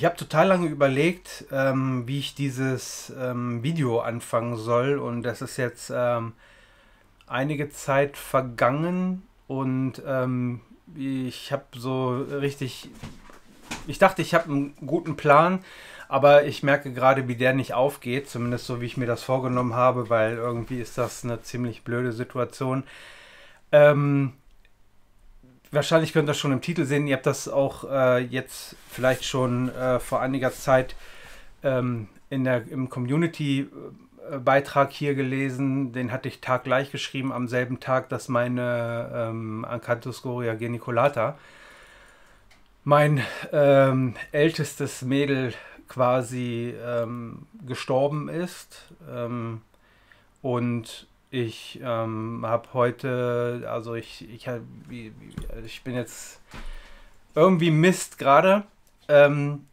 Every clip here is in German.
Ich habe total lange überlegt, ähm, wie ich dieses ähm, Video anfangen soll. Und das ist jetzt ähm, einige Zeit vergangen. Und ähm, ich habe so richtig... Ich dachte, ich habe einen guten Plan. Aber ich merke gerade, wie der nicht aufgeht. Zumindest so, wie ich mir das vorgenommen habe. Weil irgendwie ist das eine ziemlich blöde Situation. Ähm, wahrscheinlich könnt ihr das schon im Titel sehen. Ihr habt das auch äh, jetzt vielleicht schon äh, vor einiger Zeit ähm, in der, im Community-Beitrag äh, hier gelesen. Den hatte ich taggleich geschrieben, am selben Tag, dass meine ähm, Ancantoscoria geniculata, mein ähm, ältestes Mädel, quasi ähm, gestorben ist. Ähm, und ich ähm, habe heute, also ich, ich, hab, ich bin jetzt irgendwie Mist gerade. Ähm,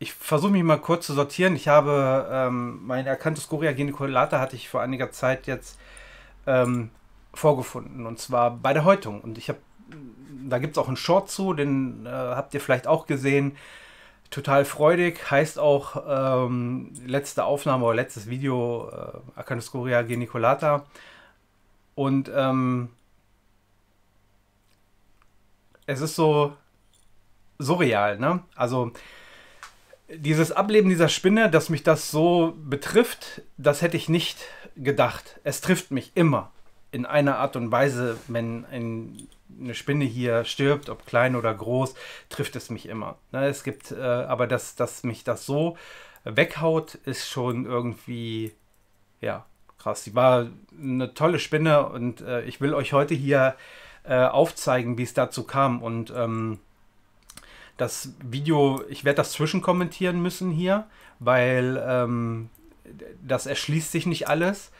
ich versuche mich mal kurz zu sortieren. Ich habe ähm, mein erkanntes Scoria geniculata hatte ich vor einiger Zeit jetzt ähm, vorgefunden und zwar bei der Häutung. Und ich habe, da gibt es auch einen Short zu, den äh, habt ihr vielleicht auch gesehen total freudig, heißt auch ähm, letzte Aufnahme oder letztes Video äh, Acanoscoria geniculata. Und ähm, es ist so surreal, ne? Also dieses Ableben dieser Spinne, dass mich das so betrifft, das hätte ich nicht gedacht. Es trifft mich immer in einer Art und Weise, wenn ein eine Spinne hier stirbt, ob klein oder groß, trifft es mich immer. Ne, es gibt, äh, aber dass, dass mich das so weghaut, ist schon irgendwie, ja, krass. Sie war eine tolle Spinne und äh, ich will euch heute hier äh, aufzeigen, wie es dazu kam. Und ähm, das Video, ich werde das zwischenkommentieren müssen hier, weil ähm, das erschließt sich nicht alles.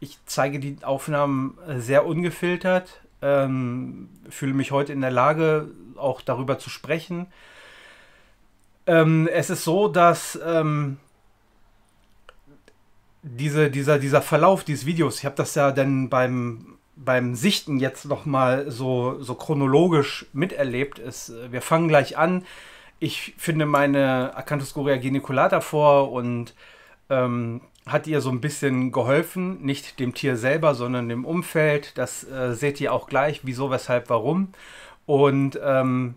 Ich zeige die Aufnahmen sehr ungefiltert ähm, fühle mich heute in der Lage, auch darüber zu sprechen. Ähm, es ist so, dass ähm, diese, dieser, dieser Verlauf dieses Videos, ich habe das ja dann beim, beim Sichten jetzt nochmal so, so chronologisch miterlebt, ist, äh, wir fangen gleich an. Ich finde meine Acantoscoria geniculata vor und ähm, hat ihr so ein bisschen geholfen, nicht dem Tier selber, sondern dem Umfeld. Das äh, seht ihr auch gleich, wieso, weshalb, warum. Und ähm,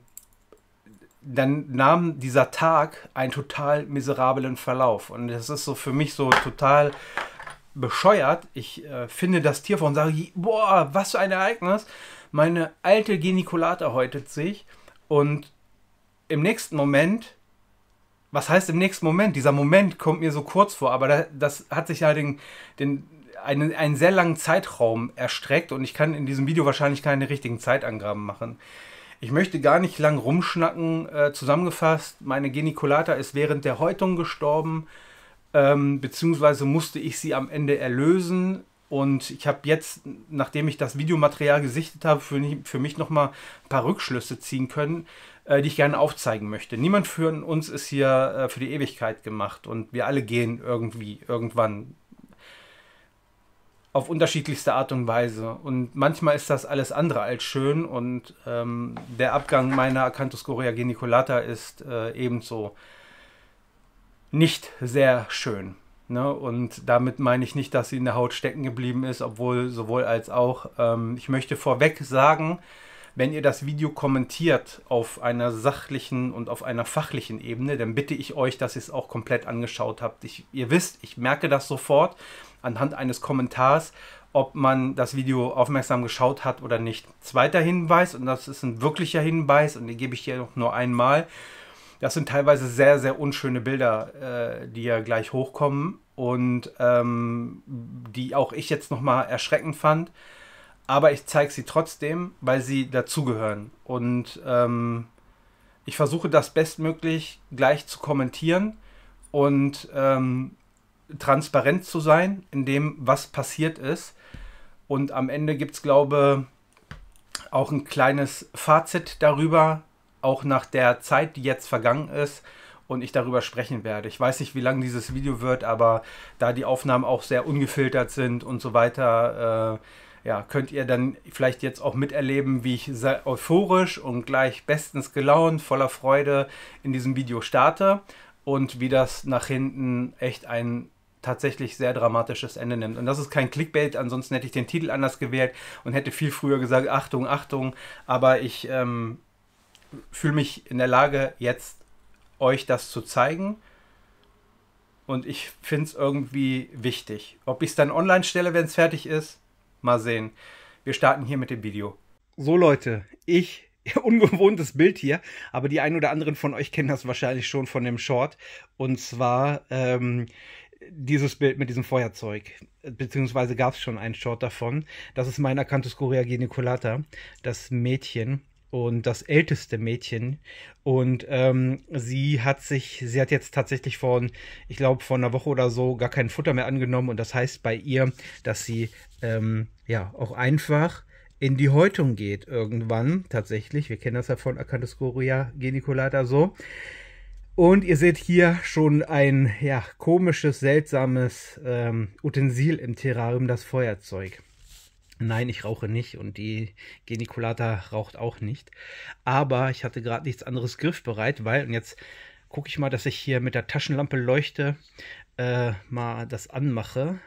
dann nahm dieser Tag einen total miserablen Verlauf. Und das ist so für mich so total bescheuert. Ich äh, finde das Tier von sage, boah, was für ein Ereignis. Meine alte Geniculata häutet sich und im nächsten Moment was heißt im nächsten Moment? Dieser Moment kommt mir so kurz vor, aber das, das hat sich ja halt den, den, einen, einen sehr langen Zeitraum erstreckt und ich kann in diesem Video wahrscheinlich keine richtigen Zeitangaben machen. Ich möchte gar nicht lang rumschnacken. Äh, zusammengefasst, meine Geniculata ist während der Häutung gestorben, ähm, beziehungsweise musste ich sie am Ende erlösen. Und ich habe jetzt, nachdem ich das Videomaterial gesichtet habe, für, für mich nochmal ein paar Rückschlüsse ziehen können, äh, die ich gerne aufzeigen möchte. Niemand für uns ist hier äh, für die Ewigkeit gemacht und wir alle gehen irgendwie, irgendwann auf unterschiedlichste Art und Weise. Und manchmal ist das alles andere als schön und ähm, der Abgang meiner Acanthuscoria geniculata ist äh, ebenso nicht sehr schön. Ne? Und damit meine ich nicht, dass sie in der Haut stecken geblieben ist, obwohl sowohl als auch. Ähm, ich möchte vorweg sagen, wenn ihr das Video kommentiert auf einer sachlichen und auf einer fachlichen Ebene, dann bitte ich euch, dass ihr es auch komplett angeschaut habt. Ich, ihr wisst, ich merke das sofort anhand eines Kommentars, ob man das Video aufmerksam geschaut hat oder nicht. Zweiter Hinweis, und das ist ein wirklicher Hinweis, und den gebe ich hier nur einmal. Das sind teilweise sehr, sehr unschöne Bilder, äh, die ja gleich hochkommen und ähm, die auch ich jetzt nochmal erschreckend fand aber ich zeige sie trotzdem, weil sie dazugehören. Und ähm, ich versuche das bestmöglich gleich zu kommentieren und ähm, transparent zu sein in dem, was passiert ist. Und am Ende gibt es, glaube ich, auch ein kleines Fazit darüber, auch nach der Zeit, die jetzt vergangen ist und ich darüber sprechen werde. Ich weiß nicht, wie lang dieses Video wird, aber da die Aufnahmen auch sehr ungefiltert sind und so weiter, äh, ja, könnt ihr dann vielleicht jetzt auch miterleben, wie ich sehr euphorisch und gleich bestens gelaunt, voller Freude in diesem Video starte und wie das nach hinten echt ein tatsächlich sehr dramatisches Ende nimmt. Und das ist kein Clickbait, ansonsten hätte ich den Titel anders gewählt und hätte viel früher gesagt, Achtung, Achtung, aber ich ähm, fühle mich in der Lage, jetzt euch das zu zeigen. Und ich finde es irgendwie wichtig. Ob ich es dann online stelle, wenn es fertig ist, Mal sehen. Wir starten hier mit dem Video. So Leute, ich ungewohntes Bild hier, aber die ein oder anderen von euch kennen das wahrscheinlich schon von dem Short. Und zwar ähm, dieses Bild mit diesem Feuerzeug, beziehungsweise gab es schon einen Short davon. Das ist mein Acanthus corea geniculata, das Mädchen, und das älteste Mädchen. Und ähm, sie hat sich, sie hat jetzt tatsächlich von, ich glaube, vor einer Woche oder so gar kein Futter mehr angenommen. Und das heißt bei ihr, dass sie ähm, ja auch einfach in die Häutung geht irgendwann tatsächlich. Wir kennen das ja von Acantoscoria geniculata so. Und ihr seht hier schon ein ja, komisches, seltsames ähm, Utensil im Terrarium, das Feuerzeug. Nein, ich rauche nicht und die Geniculata raucht auch nicht. Aber ich hatte gerade nichts anderes griffbereit, weil, und jetzt gucke ich mal, dass ich hier mit der Taschenlampe leuchte, äh, mal das anmache.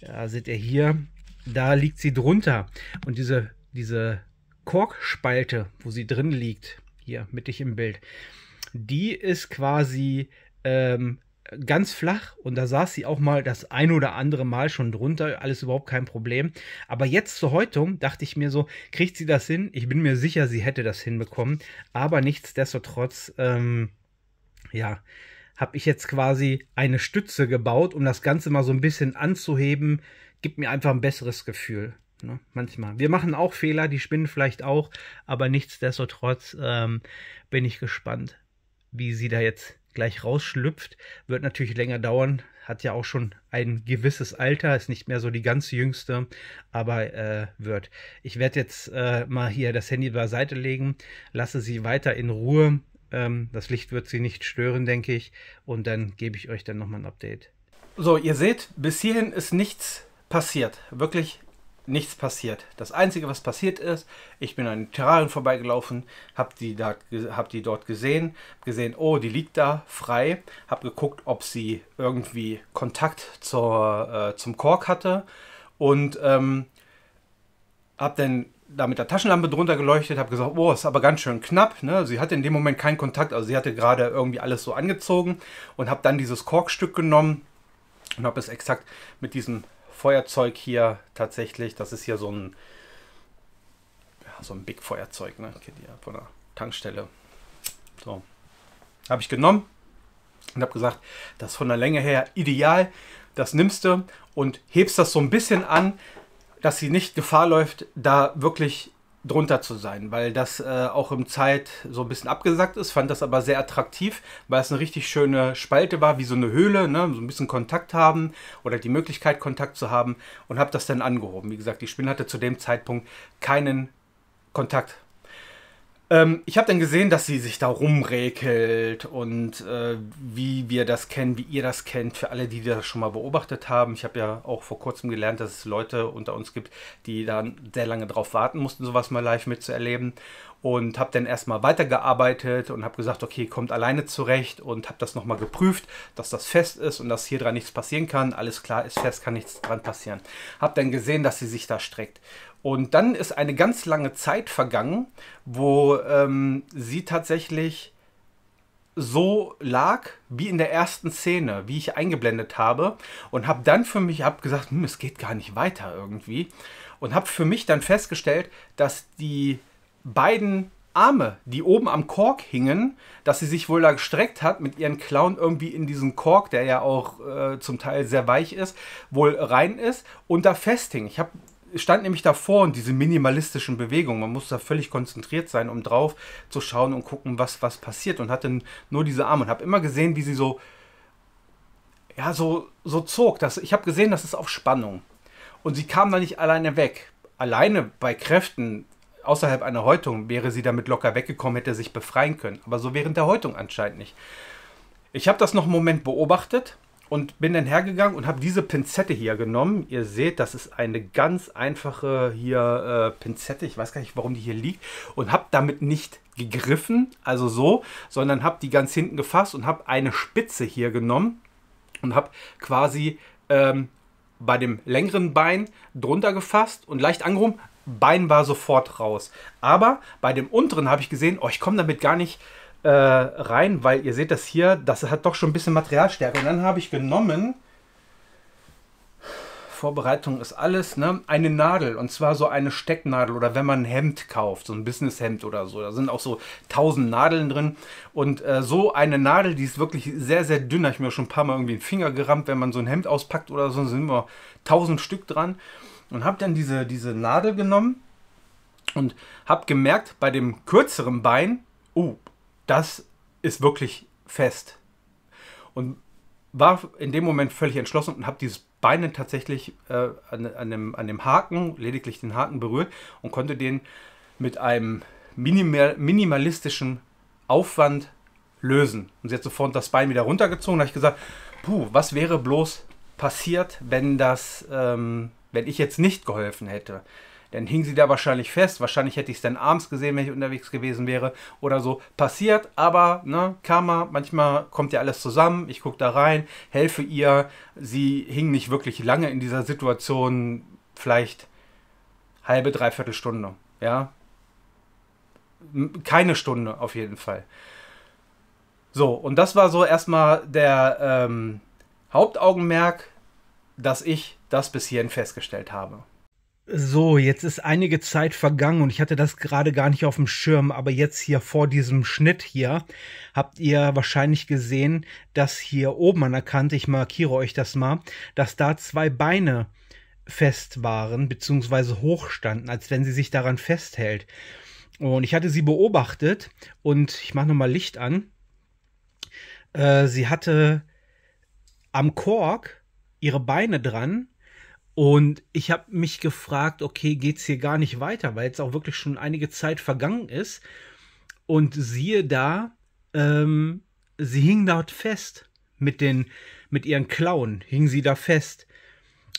Ja, seht ihr hier, da liegt sie drunter. Und diese, diese Korkspalte, wo sie drin liegt, hier mittig im Bild, die ist quasi ähm, ganz flach und da saß sie auch mal das ein oder andere Mal schon drunter, alles überhaupt kein Problem. Aber jetzt zur Häutung dachte ich mir so, kriegt sie das hin? Ich bin mir sicher, sie hätte das hinbekommen, aber nichtsdestotrotz, ähm, ja, habe ich jetzt quasi eine Stütze gebaut, um das Ganze mal so ein bisschen anzuheben, gibt mir einfach ein besseres Gefühl. Ne? Manchmal. Wir machen auch Fehler, die spinnen vielleicht auch, aber nichtsdestotrotz ähm, bin ich gespannt, wie sie da jetzt gleich rausschlüpft. Wird natürlich länger dauern, hat ja auch schon ein gewisses Alter, ist nicht mehr so die ganz jüngste, aber äh, wird. Ich werde jetzt äh, mal hier das Handy beiseite legen, lasse sie weiter in Ruhe. Ähm, das Licht wird sie nicht stören, denke ich. Und dann gebe ich euch dann nochmal ein Update. So, ihr seht, bis hierhin ist nichts passiert. Wirklich nichts passiert. Das Einzige, was passiert ist, ich bin an den Terrarien vorbeigelaufen, habe die, hab die dort gesehen, gesehen, oh, die liegt da frei, habe geguckt, ob sie irgendwie Kontakt zur, äh, zum Kork hatte und ähm, habe dann da mit der Taschenlampe drunter geleuchtet, habe gesagt, oh, ist aber ganz schön knapp. Ne? Sie hatte in dem Moment keinen Kontakt, also sie hatte gerade irgendwie alles so angezogen und habe dann dieses Korkstück genommen und habe es exakt mit diesem Feuerzeug hier tatsächlich. Das ist hier so ein, ja, so ein Big Feuerzeug, ne? Kennt ihr von der Tankstelle. So, habe ich genommen und habe gesagt, das ist von der Länge her ideal. Das nimmst du und hebst das so ein bisschen an, dass sie nicht Gefahr läuft, da wirklich drunter zu sein, weil das äh, auch im Zeit so ein bisschen abgesackt ist, fand das aber sehr attraktiv, weil es eine richtig schöne Spalte war, wie so eine Höhle, ne? so ein bisschen Kontakt haben oder die Möglichkeit Kontakt zu haben und habe das dann angehoben. Wie gesagt, die Spinne hatte zu dem Zeitpunkt keinen Kontakt ähm, ich habe dann gesehen, dass sie sich da rumräkelt und äh, wie wir das kennen, wie ihr das kennt, für alle, die das schon mal beobachtet haben. Ich habe ja auch vor kurzem gelernt, dass es Leute unter uns gibt, die dann sehr lange drauf warten mussten, sowas mal live mitzuerleben. Und habe dann erstmal weitergearbeitet und habe gesagt, okay, kommt alleine zurecht und habe das nochmal geprüft, dass das fest ist und dass hier dran nichts passieren kann. Alles klar, ist fest, kann nichts dran passieren. Habe dann gesehen, dass sie sich da streckt. Und dann ist eine ganz lange Zeit vergangen, wo ähm, sie tatsächlich so lag wie in der ersten Szene, wie ich eingeblendet habe und habe dann für mich hab gesagt, hm, es geht gar nicht weiter irgendwie und habe für mich dann festgestellt, dass die beiden Arme, die oben am Kork hingen, dass sie sich wohl da gestreckt hat mit ihren Klauen irgendwie in diesen Kork, der ja auch äh, zum Teil sehr weich ist, wohl rein ist und da festhing. Ich habe stand nämlich davor und diese minimalistischen Bewegungen. Man muss da völlig konzentriert sein, um drauf zu schauen und gucken, was, was passiert. Und hatte nur diese Arme und habe immer gesehen, wie sie so, ja, so, so zog. Das, ich habe gesehen, das ist auf Spannung. Und sie kam da nicht alleine weg. Alleine bei Kräften außerhalb einer Häutung wäre sie damit locker weggekommen, hätte sich befreien können. Aber so während der Häutung anscheinend nicht. Ich habe das noch einen Moment beobachtet und bin dann hergegangen und habe diese Pinzette hier genommen. Ihr seht, das ist eine ganz einfache hier äh, Pinzette. Ich weiß gar nicht, warum die hier liegt. Und habe damit nicht gegriffen, also so, sondern habe die ganz hinten gefasst und habe eine Spitze hier genommen und habe quasi ähm, bei dem längeren Bein drunter gefasst und leicht angehoben. Bein war sofort raus. Aber bei dem unteren habe ich gesehen, oh, ich komme damit gar nicht äh, rein, weil ihr seht das hier, das hat doch schon ein bisschen Materialstärke. Und dann habe ich genommen, Vorbereitung ist alles, ne? Eine Nadel und zwar so eine Stecknadel oder wenn man ein Hemd kauft, so ein Businesshemd oder so, da sind auch so tausend Nadeln drin und äh, so eine Nadel, die ist wirklich sehr sehr dünn, habe ich mir schon ein paar mal irgendwie einen Finger gerammt, wenn man so ein Hemd auspackt oder so, sind immer tausend Stück dran und habe dann diese diese Nadel genommen und habe gemerkt bei dem kürzeren Bein, oh, das ist wirklich fest. Und war in dem Moment völlig entschlossen und habe dieses Bein tatsächlich äh, an, an, dem, an dem Haken, lediglich den Haken berührt und konnte den mit einem minimal, minimalistischen Aufwand lösen. Und sie hat sofort das Bein wieder runtergezogen. und habe gesagt, puh, was wäre bloß passiert, wenn das, ähm, wenn ich jetzt nicht geholfen hätte? dann hing sie da wahrscheinlich fest. Wahrscheinlich hätte ich es dann abends gesehen, wenn ich unterwegs gewesen wäre oder so. Passiert, aber ne, Karma, manchmal kommt ja alles zusammen. Ich gucke da rein, helfe ihr. Sie hing nicht wirklich lange in dieser Situation, vielleicht halbe, dreiviertel Stunde. Ja, keine Stunde auf jeden Fall. So, und das war so erstmal der ähm, Hauptaugenmerk, dass ich das bis hierhin festgestellt habe. So, jetzt ist einige Zeit vergangen und ich hatte das gerade gar nicht auf dem Schirm, aber jetzt hier vor diesem Schnitt hier habt ihr wahrscheinlich gesehen, dass hier oben an der Kante, ich markiere euch das mal, dass da zwei Beine fest waren beziehungsweise hochstanden, als wenn sie sich daran festhält. Und ich hatte sie beobachtet und ich mache nochmal Licht an. Äh, sie hatte am Kork ihre Beine dran und ich habe mich gefragt, okay, geht's hier gar nicht weiter, weil jetzt auch wirklich schon einige Zeit vergangen ist. Und siehe da, ähm, sie hing dort fest mit den, mit ihren Klauen hing sie da fest.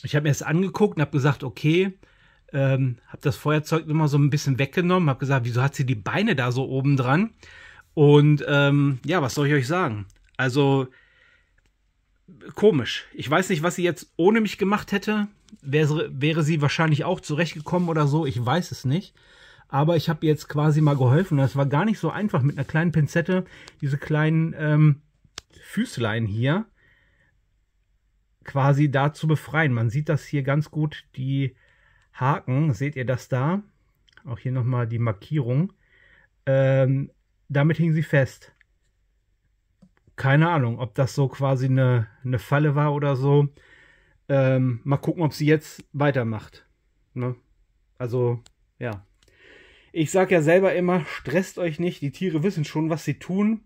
Ich habe mir das angeguckt und habe gesagt, okay, ähm, habe das Feuerzeug immer so ein bisschen weggenommen, habe gesagt, wieso hat sie die Beine da so oben dran? Und ähm, ja, was soll ich euch sagen? Also komisch. Ich weiß nicht, was sie jetzt ohne mich gemacht hätte. Wäre, wäre sie wahrscheinlich auch zurechtgekommen oder so. Ich weiß es nicht. Aber ich habe jetzt quasi mal geholfen. Das war gar nicht so einfach mit einer kleinen Pinzette, diese kleinen ähm, Füßlein hier quasi da zu befreien. Man sieht das hier ganz gut, die Haken, seht ihr das da? Auch hier nochmal die Markierung. Ähm, damit hing sie fest keine Ahnung, ob das so quasi eine, eine Falle war oder so. Ähm, mal gucken, ob sie jetzt weitermacht. Ne? Also, ja. Ich sage ja selber immer, stresst euch nicht, die Tiere wissen schon, was sie tun.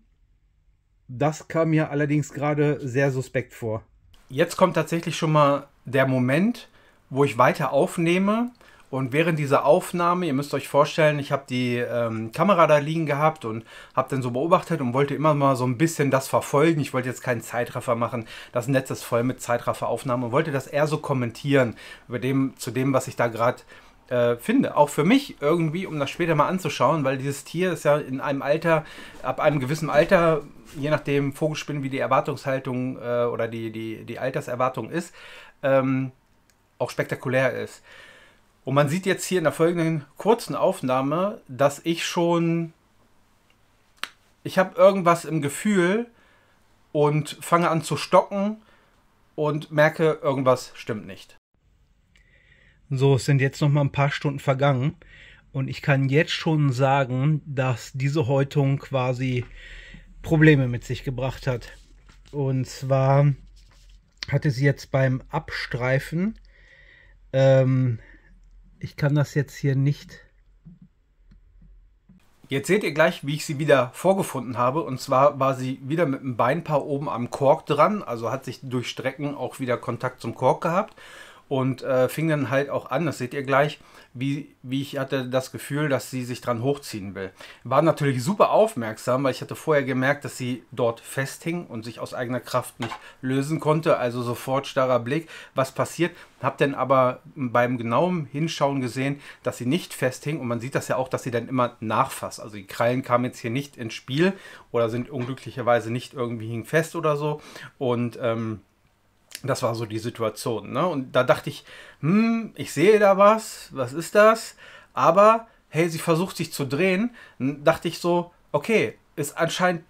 Das kam mir allerdings gerade sehr suspekt vor. Jetzt kommt tatsächlich schon mal der Moment, wo ich weiter aufnehme und während dieser Aufnahme, ihr müsst euch vorstellen, ich habe die ähm, Kamera da liegen gehabt und habe dann so beobachtet und wollte immer mal so ein bisschen das verfolgen. Ich wollte jetzt keinen Zeitraffer machen. Das Netz ist voll mit Zeitrafferaufnahmen und wollte das eher so kommentieren über dem, zu dem, was ich da gerade äh, finde. Auch für mich irgendwie, um das später mal anzuschauen, weil dieses Tier ist ja in einem Alter, ab einem gewissen Alter, je nachdem Vogelspinnen, wie die Erwartungshaltung äh, oder die, die, die Alterserwartung ist, ähm, auch spektakulär ist. Und man sieht jetzt hier in der folgenden kurzen Aufnahme, dass ich schon... Ich habe irgendwas im Gefühl und fange an zu stocken und merke, irgendwas stimmt nicht. So, es sind jetzt noch mal ein paar Stunden vergangen und ich kann jetzt schon sagen, dass diese Häutung quasi Probleme mit sich gebracht hat. Und zwar hatte sie jetzt beim Abstreifen ähm, ich kann das jetzt hier nicht. Jetzt seht ihr gleich, wie ich sie wieder vorgefunden habe. Und zwar war sie wieder mit einem Beinpaar oben am Kork dran, also hat sich durch Strecken auch wieder Kontakt zum Kork gehabt und äh, fing dann halt auch an, das seht ihr gleich, wie, wie ich hatte das Gefühl, dass sie sich dran hochziehen will. War natürlich super aufmerksam, weil ich hatte vorher gemerkt, dass sie dort festhing und sich aus eigener Kraft nicht lösen konnte, also sofort starrer Blick, was passiert. Hab dann aber beim genauen Hinschauen gesehen, dass sie nicht festhing und man sieht das ja auch, dass sie dann immer nachfasst. Also die Krallen kamen jetzt hier nicht ins Spiel oder sind unglücklicherweise nicht irgendwie hing fest oder so und ähm, das war so die Situation. Ne? Und da dachte ich, hm, ich sehe da was, was ist das? Aber, hey, sie versucht sich zu drehen. Dann dachte ich so, okay, ist anscheinend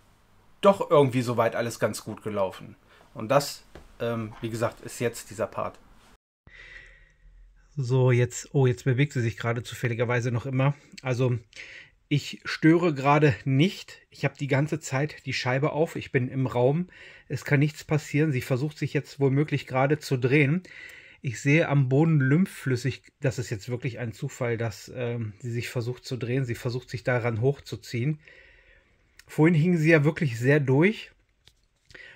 doch irgendwie soweit alles ganz gut gelaufen. Und das, ähm, wie gesagt, ist jetzt dieser Part. So, jetzt, oh, jetzt bewegt sie sich gerade zufälligerweise noch immer. Also, ich störe gerade nicht. Ich habe die ganze Zeit die Scheibe auf. Ich bin im Raum. Es kann nichts passieren. Sie versucht sich jetzt womöglich gerade zu drehen. Ich sehe am Boden lymphflüssig. Das ist jetzt wirklich ein Zufall, dass äh, sie sich versucht zu drehen. Sie versucht sich daran hochzuziehen. Vorhin hing sie ja wirklich sehr durch.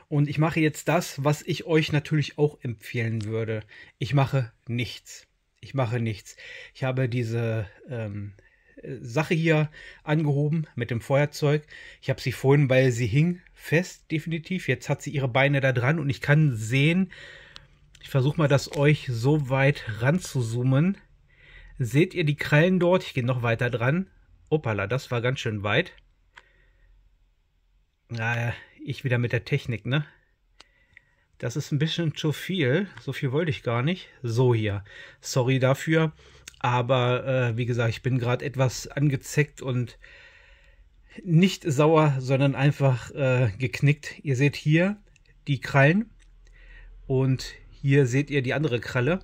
Und ich mache jetzt das, was ich euch natürlich auch empfehlen würde. Ich mache nichts. Ich mache nichts. Ich habe diese ähm, Sache hier angehoben mit dem Feuerzeug. Ich habe sie vorhin, weil sie hing fest, definitiv. Jetzt hat sie ihre Beine da dran und ich kann sehen, ich versuche mal, das euch so weit ran zu zoomen. Seht ihr die Krallen dort? Ich gehe noch weiter dran. Opala, das war ganz schön weit. Naja, ah, ich wieder mit der Technik, ne? Das ist ein bisschen zu viel. So viel wollte ich gar nicht. So hier. Sorry dafür. Aber äh, wie gesagt, ich bin gerade etwas angezeckt und nicht sauer, sondern einfach äh, geknickt. Ihr seht hier die Krallen und hier seht ihr die andere Kralle.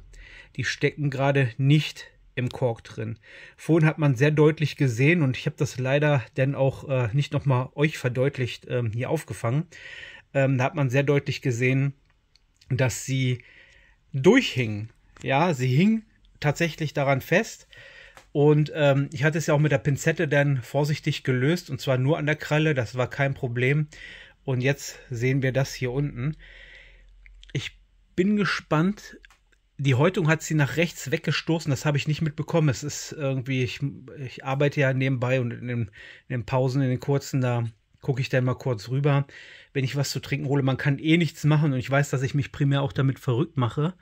Die stecken gerade nicht im Kork drin. Vorhin hat man sehr deutlich gesehen und ich habe das leider dann auch äh, nicht nochmal euch verdeutlicht ähm, hier aufgefangen. Ähm, da hat man sehr deutlich gesehen, dass sie durchhingen. Ja, sie hingen tatsächlich daran fest. Und ähm, ich hatte es ja auch mit der Pinzette dann vorsichtig gelöst und zwar nur an der Kralle, das war kein Problem. Und jetzt sehen wir das hier unten. Ich bin gespannt. Die Häutung hat sie nach rechts weggestoßen, das habe ich nicht mitbekommen. Es ist irgendwie, ich, ich arbeite ja nebenbei und in den, in den Pausen, in den kurzen, da gucke ich dann mal kurz rüber, wenn ich was zu trinken hole. Man kann eh nichts machen und ich weiß, dass ich mich primär auch damit verrückt mache.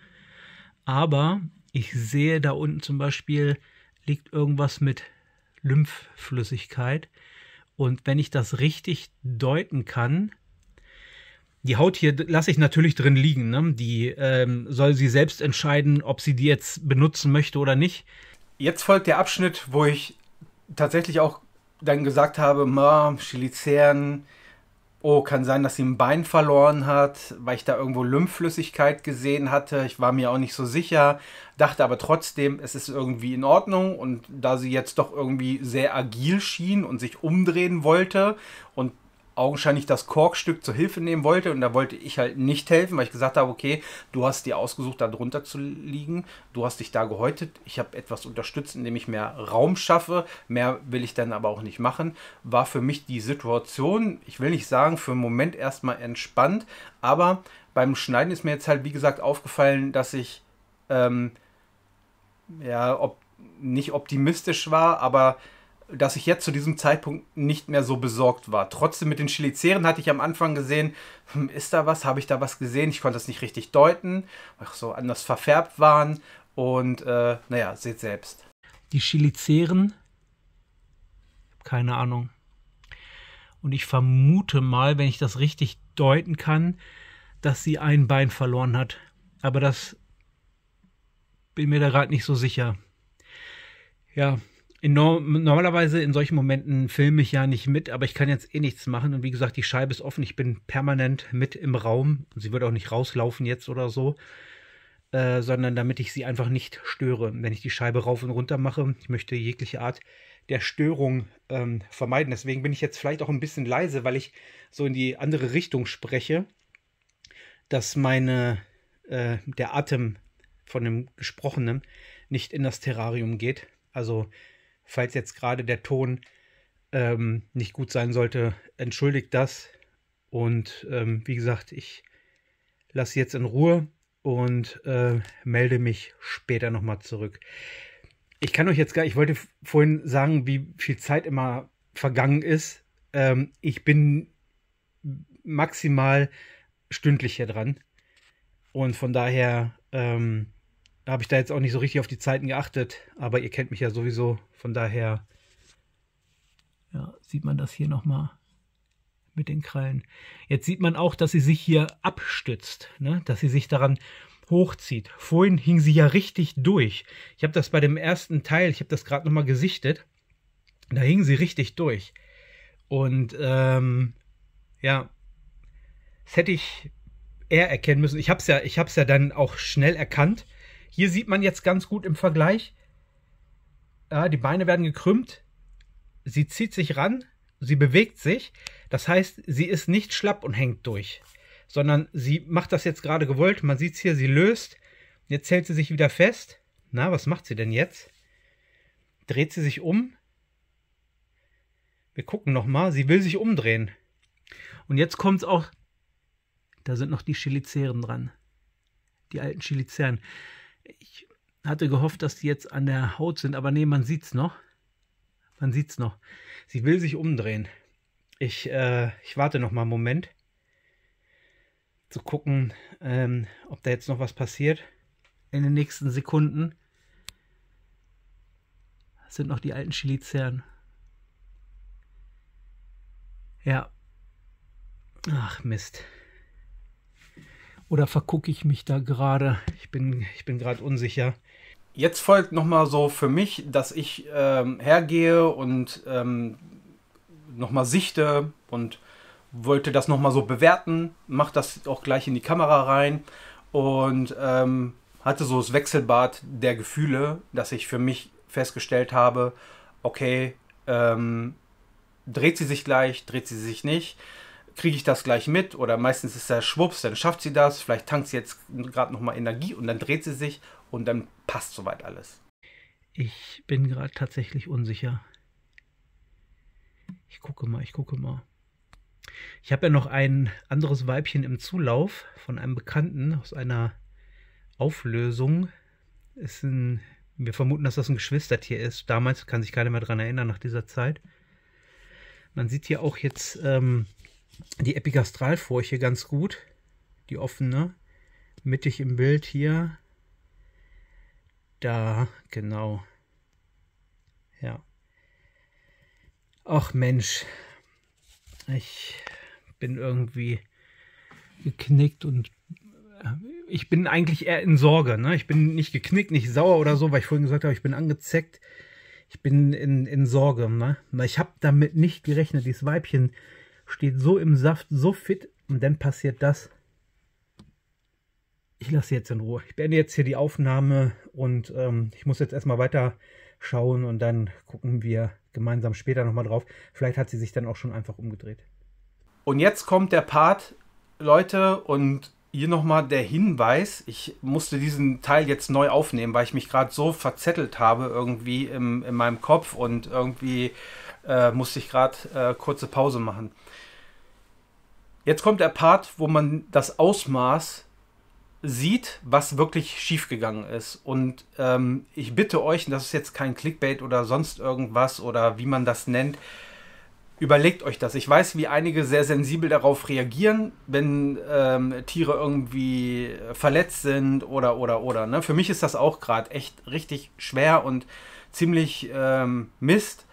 Aber ich sehe da unten zum Beispiel liegt irgendwas mit Lymphflüssigkeit. Und wenn ich das richtig deuten kann, die Haut hier lasse ich natürlich drin liegen. Ne? Die ähm, soll sie selbst entscheiden, ob sie die jetzt benutzen möchte oder nicht. Jetzt folgt der Abschnitt, wo ich tatsächlich auch dann gesagt habe, ma, Chilizeren, oh, kann sein, dass sie ein Bein verloren hat, weil ich da irgendwo Lymphflüssigkeit gesehen hatte. Ich war mir auch nicht so sicher, dachte aber trotzdem, es ist irgendwie in Ordnung. Und da sie jetzt doch irgendwie sehr agil schien und sich umdrehen wollte und augenscheinlich das Korkstück zur Hilfe nehmen wollte und da wollte ich halt nicht helfen, weil ich gesagt habe, okay, du hast dir ausgesucht, da drunter zu liegen, du hast dich da gehäutet, ich habe etwas unterstützt, indem ich mehr Raum schaffe, mehr will ich dann aber auch nicht machen, war für mich die Situation, ich will nicht sagen, für einen Moment erstmal entspannt, aber beim Schneiden ist mir jetzt halt, wie gesagt, aufgefallen, dass ich, ähm, ja, ob, nicht optimistisch war, aber dass ich jetzt zu diesem Zeitpunkt nicht mehr so besorgt war. Trotzdem mit den Chilizeren hatte ich am Anfang gesehen, hm, ist da was, habe ich da was gesehen? Ich konnte das nicht richtig deuten, weil so anders verfärbt waren. Und äh, naja, seht selbst. Die Chilizeren? Keine Ahnung. Und ich vermute mal, wenn ich das richtig deuten kann, dass sie ein Bein verloren hat. Aber das bin mir da gerade nicht so sicher. Ja, in norm normalerweise in solchen Momenten filme ich ja nicht mit, aber ich kann jetzt eh nichts machen. Und wie gesagt, die Scheibe ist offen. Ich bin permanent mit im Raum. Sie wird auch nicht rauslaufen jetzt oder so. Äh, sondern damit ich sie einfach nicht störe. Wenn ich die Scheibe rauf und runter mache, ich möchte jegliche Art der Störung ähm, vermeiden. Deswegen bin ich jetzt vielleicht auch ein bisschen leise, weil ich so in die andere Richtung spreche, dass meine äh, der Atem von dem Gesprochenen nicht in das Terrarium geht. Also Falls jetzt gerade der Ton ähm, nicht gut sein sollte, entschuldigt das. Und ähm, wie gesagt, ich lasse jetzt in Ruhe und äh, melde mich später nochmal zurück. Ich kann euch jetzt gar, ich wollte vorhin sagen, wie viel Zeit immer vergangen ist. Ähm, ich bin maximal stündlich hier dran. Und von daher ähm, da habe ich da jetzt auch nicht so richtig auf die Zeiten geachtet, aber ihr kennt mich ja sowieso, von daher ja, sieht man das hier nochmal mit den Krallen. Jetzt sieht man auch, dass sie sich hier abstützt, ne? dass sie sich daran hochzieht. Vorhin hing sie ja richtig durch. Ich habe das bei dem ersten Teil, ich habe das gerade nochmal gesichtet, da hing sie richtig durch. Und ähm, ja, das hätte ich eher erkennen müssen. Ich habe es ja, ja dann auch schnell erkannt. Hier sieht man jetzt ganz gut im Vergleich, ja, die Beine werden gekrümmt, sie zieht sich ran, sie bewegt sich. Das heißt, sie ist nicht schlapp und hängt durch, sondern sie macht das jetzt gerade gewollt. Man sieht es hier, sie löst. Jetzt hält sie sich wieder fest. Na, was macht sie denn jetzt? Dreht sie sich um? Wir gucken nochmal. Sie will sich umdrehen. Und jetzt kommt es auch. Da sind noch die Chilizeren dran. Die alten Chilizeren. Ich hatte gehofft, dass die jetzt an der Haut sind, aber nee, man sieht es noch. Man sieht es noch. Sie will sich umdrehen. Ich, äh, ich warte noch mal einen Moment. Zu gucken, ähm, ob da jetzt noch was passiert. In den nächsten Sekunden. Das sind noch die alten Chilizern. Ja. Ach, Mist. Oder vergucke ich mich da gerade? Ich bin, ich bin gerade unsicher. Jetzt folgt nochmal so für mich, dass ich ähm, hergehe und ähm, nochmal sichte und wollte das nochmal so bewerten, Mach das auch gleich in die Kamera rein und ähm, hatte so das Wechselbad der Gefühle, dass ich für mich festgestellt habe, okay, ähm, dreht sie sich gleich, dreht sie sich nicht kriege ich das gleich mit oder meistens ist er schwupps, dann schafft sie das, vielleicht tankt sie jetzt gerade nochmal Energie und dann dreht sie sich und dann passt soweit alles. Ich bin gerade tatsächlich unsicher. Ich gucke mal, ich gucke mal. Ich habe ja noch ein anderes Weibchen im Zulauf von einem Bekannten aus einer Auflösung. Ist ein, wir vermuten, dass das ein Geschwistertier ist. Damals kann sich keiner mehr dran erinnern nach dieser Zeit. Man sieht hier auch jetzt ähm, die Epigastralfurche ganz gut, die offene, mittig im Bild hier. Da, genau. Ja. Ach Mensch, ich bin irgendwie geknickt und äh, ich bin eigentlich eher in Sorge. Ne? Ich bin nicht geknickt, nicht sauer oder so, weil ich vorhin gesagt habe, ich bin angezeckt. Ich bin in, in Sorge. Ne? Ich habe damit nicht gerechnet. Dieses Weibchen steht so im Saft, so fit und dann passiert das. Ich lasse jetzt in Ruhe. Ich beende jetzt hier die Aufnahme und ähm, ich muss jetzt erstmal weiter schauen und dann gucken wir gemeinsam später nochmal drauf. Vielleicht hat sie sich dann auch schon einfach umgedreht. Und jetzt kommt der Part, Leute, und hier nochmal der Hinweis. Ich musste diesen Teil jetzt neu aufnehmen, weil ich mich gerade so verzettelt habe irgendwie im, in meinem Kopf und irgendwie äh, musste ich gerade äh, kurze Pause machen. Jetzt kommt der Part, wo man das Ausmaß sieht, was wirklich schiefgegangen ist. Und ähm, ich bitte euch, und das ist jetzt kein Clickbait oder sonst irgendwas oder wie man das nennt, überlegt euch das. Ich weiß, wie einige sehr sensibel darauf reagieren, wenn ähm, Tiere irgendwie verletzt sind oder oder oder. Ne? Für mich ist das auch gerade echt richtig schwer und ziemlich ähm, Mist.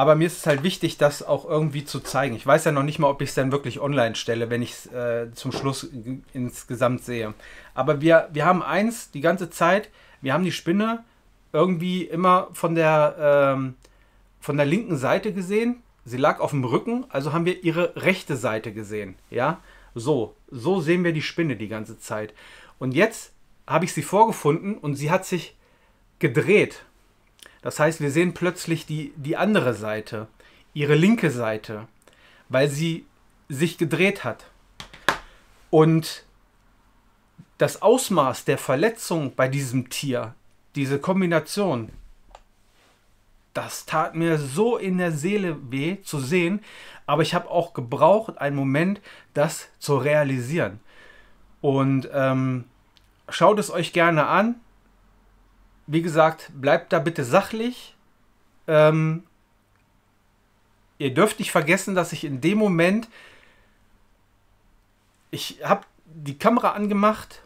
Aber mir ist es halt wichtig, das auch irgendwie zu zeigen. Ich weiß ja noch nicht mal, ob ich es dann wirklich online stelle, wenn ich es äh, zum Schluss insgesamt sehe. Aber wir, wir haben eins die ganze Zeit, wir haben die Spinne irgendwie immer von der, ähm, von der linken Seite gesehen. Sie lag auf dem Rücken, also haben wir ihre rechte Seite gesehen. Ja, so, so sehen wir die Spinne die ganze Zeit. Und jetzt habe ich sie vorgefunden und sie hat sich gedreht das heißt, wir sehen plötzlich die, die andere Seite, ihre linke Seite, weil sie sich gedreht hat. Und das Ausmaß der Verletzung bei diesem Tier, diese Kombination, das tat mir so in der Seele weh zu sehen, aber ich habe auch gebraucht, einen Moment, das zu realisieren. Und ähm, schaut es euch gerne an wie gesagt, bleibt da bitte sachlich. Ähm, ihr dürft nicht vergessen, dass ich in dem Moment, ich habe die Kamera angemacht,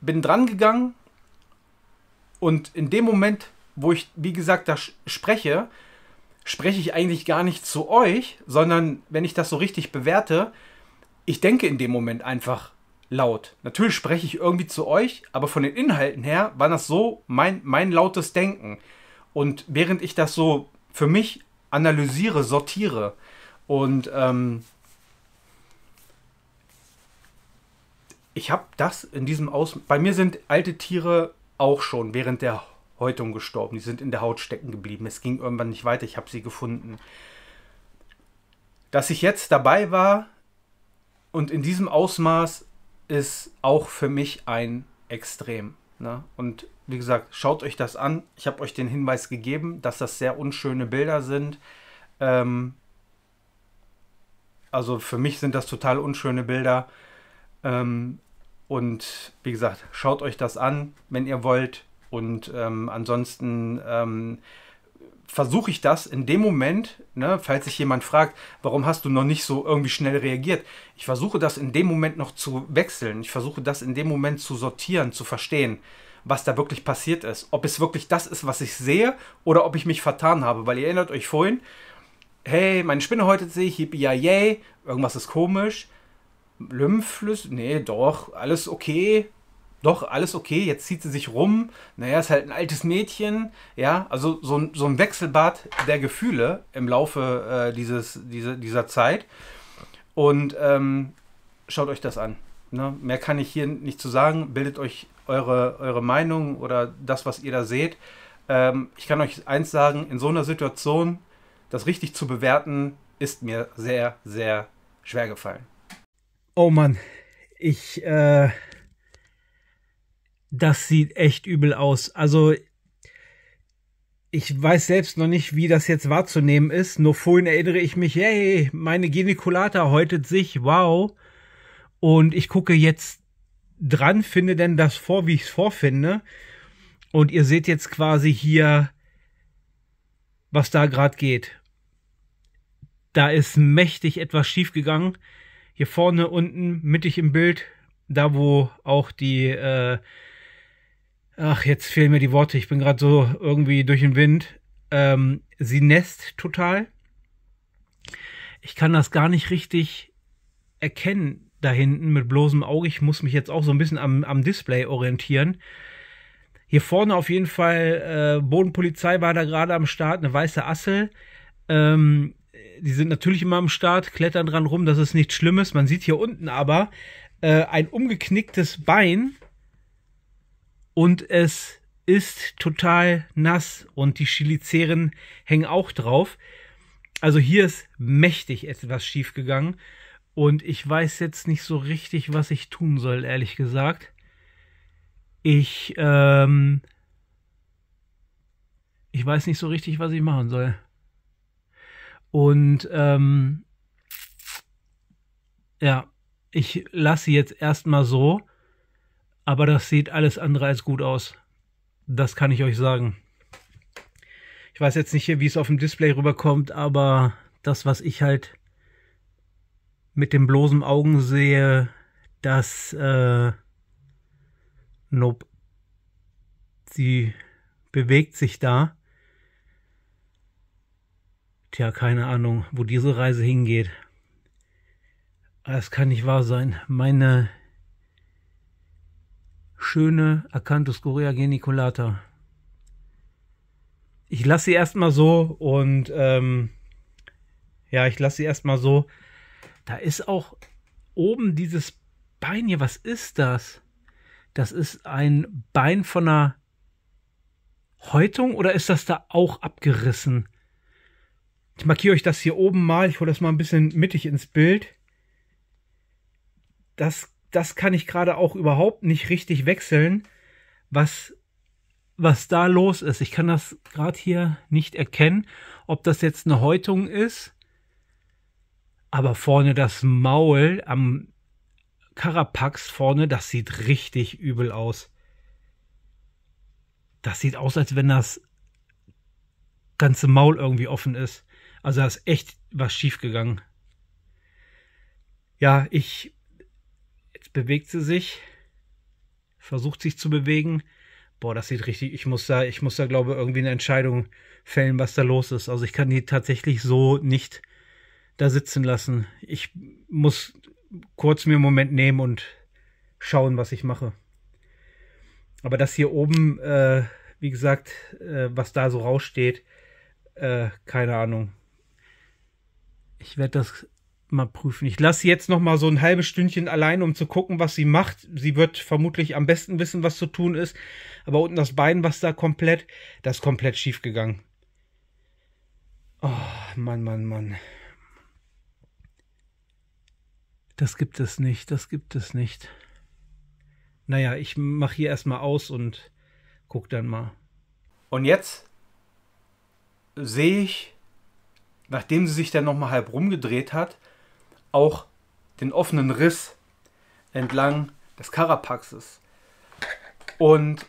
bin dran gegangen und in dem Moment, wo ich, wie gesagt, da spreche, spreche ich eigentlich gar nicht zu euch, sondern wenn ich das so richtig bewerte, ich denke in dem Moment einfach laut. Natürlich spreche ich irgendwie zu euch, aber von den Inhalten her war das so mein, mein lautes Denken. Und während ich das so für mich analysiere, sortiere und ähm, ich habe das in diesem Aus. Bei mir sind alte Tiere auch schon während der Häutung gestorben. Die sind in der Haut stecken geblieben. Es ging irgendwann nicht weiter. Ich habe sie gefunden. Dass ich jetzt dabei war und in diesem Ausmaß ist auch für mich ein Extrem. Ne? Und wie gesagt, schaut euch das an. Ich habe euch den Hinweis gegeben, dass das sehr unschöne Bilder sind. Ähm, also für mich sind das total unschöne Bilder. Ähm, und wie gesagt, schaut euch das an, wenn ihr wollt. Und ähm, ansonsten ähm, versuche ich das in dem Moment, ne, falls sich jemand fragt, warum hast du noch nicht so irgendwie schnell reagiert, ich versuche das in dem Moment noch zu wechseln, ich versuche das in dem Moment zu sortieren, zu verstehen, was da wirklich passiert ist, ob es wirklich das ist, was ich sehe oder ob ich mich vertan habe, weil ihr erinnert euch vorhin, hey, meine Spinne häutet sich, yippie ja, yay, irgendwas ist komisch, Lymphflüsse, nee, doch, alles okay, doch, alles okay, jetzt zieht sie sich rum, naja, ist halt ein altes Mädchen, ja, also so, ein, so ein Wechselbad der Gefühle im Laufe äh, dieses, diese, dieser Zeit. Und ähm, schaut euch das an. Ne? Mehr kann ich hier nicht zu sagen. Bildet euch eure, eure Meinung oder das, was ihr da seht. Ähm, ich kann euch eins sagen, in so einer Situation, das richtig zu bewerten, ist mir sehr, sehr schwer gefallen. Oh Mann, ich äh, das sieht echt übel aus. Also ich weiß selbst noch nicht, wie das jetzt wahrzunehmen ist. Nur vorhin erinnere ich mich, hey, meine Geniculata häutet sich, wow. Und ich gucke jetzt dran, finde denn das vor, wie ich es vorfinde. Und ihr seht jetzt quasi hier, was da gerade geht. Da ist mächtig etwas schiefgegangen. Hier vorne, unten, mittig im Bild, da wo auch die äh, ach, jetzt fehlen mir die Worte, ich bin gerade so irgendwie durch den Wind. Ähm, sie nässt total. Ich kann das gar nicht richtig erkennen da hinten mit bloßem Auge. Ich muss mich jetzt auch so ein bisschen am, am Display orientieren. Hier vorne auf jeden Fall, äh, Bodenpolizei war da gerade am Start, eine weiße Assel. Ähm, die sind natürlich immer am Start, klettern dran rum, das ist nichts Schlimmes. Man sieht hier unten aber äh, ein umgeknicktes Bein und es ist total nass und die Chilizeren hängen auch drauf. Also hier ist mächtig etwas schiefgegangen und ich weiß jetzt nicht so richtig, was ich tun soll, ehrlich gesagt. Ich ähm, ich weiß nicht so richtig, was ich machen soll. Und ähm, ja, ich lasse jetzt erstmal so aber das sieht alles andere als gut aus. Das kann ich euch sagen. Ich weiß jetzt nicht, wie es auf dem Display rüberkommt, aber das, was ich halt mit dem bloßen Augen sehe, das, äh, nope. Sie bewegt sich da. Tja, keine Ahnung, wo diese Reise hingeht. Ah, das kann nicht wahr sein. Meine schöne Acanthus corea geniculata. Ich lasse sie erstmal so und ähm, ja, ich lasse sie erstmal so. Da ist auch oben dieses Bein hier. Was ist das? Das ist ein Bein von einer Häutung oder ist das da auch abgerissen? Ich markiere euch das hier oben mal. Ich hole das mal ein bisschen mittig ins Bild. Das das kann ich gerade auch überhaupt nicht richtig wechseln, was, was da los ist. Ich kann das gerade hier nicht erkennen, ob das jetzt eine Häutung ist. Aber vorne das Maul am Karapax vorne, das sieht richtig übel aus. Das sieht aus, als wenn das ganze Maul irgendwie offen ist. Also da ist echt was schiefgegangen. Ja, ich bewegt sie sich, versucht sich zu bewegen. Boah, das sieht richtig. Ich muss da, ich muss da, glaube irgendwie eine Entscheidung fällen, was da los ist. Also ich kann die tatsächlich so nicht da sitzen lassen. Ich muss kurz mir einen Moment nehmen und schauen, was ich mache. Aber das hier oben, äh, wie gesagt, äh, was da so raussteht, äh, keine Ahnung. Ich werde das mal prüfen. Ich lasse jetzt noch mal so ein halbes Stündchen allein, um zu gucken, was sie macht. Sie wird vermutlich am besten wissen, was zu tun ist. Aber unten das Bein, was da komplett, das ist komplett schief gegangen. Oh, Mann, Mann, Mann. Das gibt es nicht, das gibt es nicht. Naja, ich mache hier erstmal aus und guck dann mal. Und jetzt sehe ich, nachdem sie sich dann nochmal halb rumgedreht hat, auch den offenen Riss entlang des Karapaxes. Und